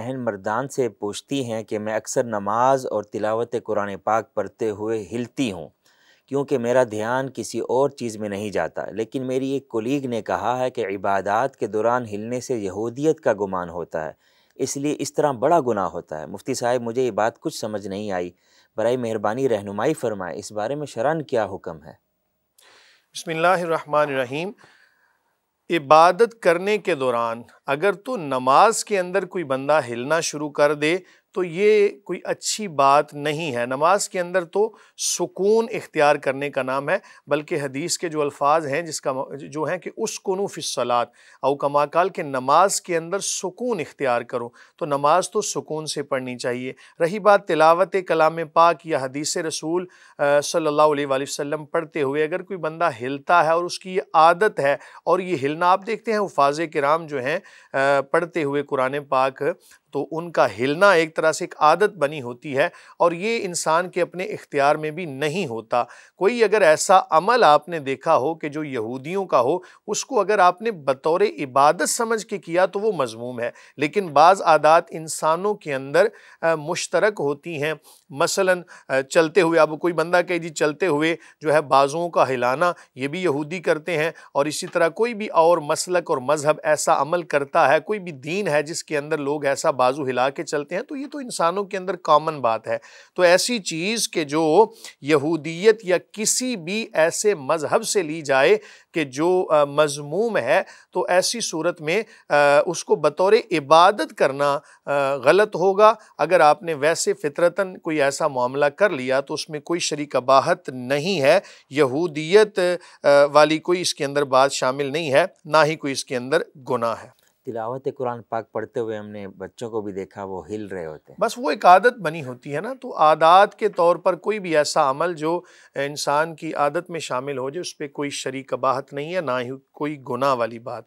बहन मर्दान से पूछती हैं कि मैं अक्सर नमाज और तिलावत कुरान पाक पढ़ते हुए हिलती हूँ क्योंकि मेरा ध्यान किसी और चीज़ में नहीं जाता लेकिन मेरी एक कोलीग ने कहा है कि इबादत के दौरान हिलने से यहूदियत का गुमान होता है इसलिए इस तरह बड़ा गुनाह होता है मुफ्ती साहब मुझे ये बात कुछ समझ नहीं आई बर मेहरबानी रहनुमाई फरमाए इस बारे में शरण क्या हुक्म है बसमीम इबादत करने के दौरान अगर तो नमाज के अंदर कोई बंदा हिलना शुरू कर दे तो ये कोई अच्छी बात नहीं है नमाज के अंदर तो सुकून इख्तियार करने का नाम है बल्कि हदीस के जो अल्फाज हैं जिसका जो है कि उस फ़िसलात और कमाकाल के नमाज के अंदर सुकून इख्तियार करो तो नमाज तो सुकून से पढ़नी चाहिए रही बात तिलावत कलाम पाक या हदीस रसूल सल्ला वसम पढ़ते हुए अगर कोई बंदा हिलता है और उसकी ये आदत है और ये हिलना आप देखते हैं उफाज कराम जो हैं पढ़ते हुए कुरान पाक तो उनका हिलना एक तरह से एक आदत बनी होती है और ये इंसान के अपने इख्तियार में भी नहीं होता कोई अगर ऐसा अमल आपने देखा हो कि जो यहूदियों का हो उसको अगर आपने बतौर इबादत समझ के किया तो वो मजमूम है लेकिन बाज़ आदात इंसानों के अंदर मुश्तरक होती हैं मसलन चलते हुए अब कोई बंदा कहे जी चलते हुए जो है बाजुओं का हिलाना ये भी यहूदी करते हैं और इसी तरह कोई भी और मसलक और मज़हब ऐसा अमल करता है कोई भी दीन है जिसके अंदर लोग ऐसा बाजू हिला के चलते हैं तो ये तो इंसानों के अंदर कॉमन बात है तो ऐसी चीज़ के जो यहूदियत या किसी भी ऐसे मजहब से ली जाए कि जो मजमूम है तो ऐसी सूरत में उसको बतौर इबादत करना गलत होगा अगर आपने वैसे फितरतन कोई ऐसा मामला कर लिया तो उसमें कोई शरीक बाहत नहीं है यहूदियत वाली कोई इसके अंदर बात शामिल नहीं है ना ही कोई इसके अंदर गुना है तिलावत कुरान पाक पढ़ते हुए हमने बच्चों को भी देखा वो हिल रहे होते हैं बस वो एक आदत बनी होती है ना तो आदात के तौर पर कोई भी ऐसा अमल जो इंसान की आदत में शामिल हो जाए उस पर कोई शरीक बाहत नहीं है ना ही कोई गुनाह वाली बात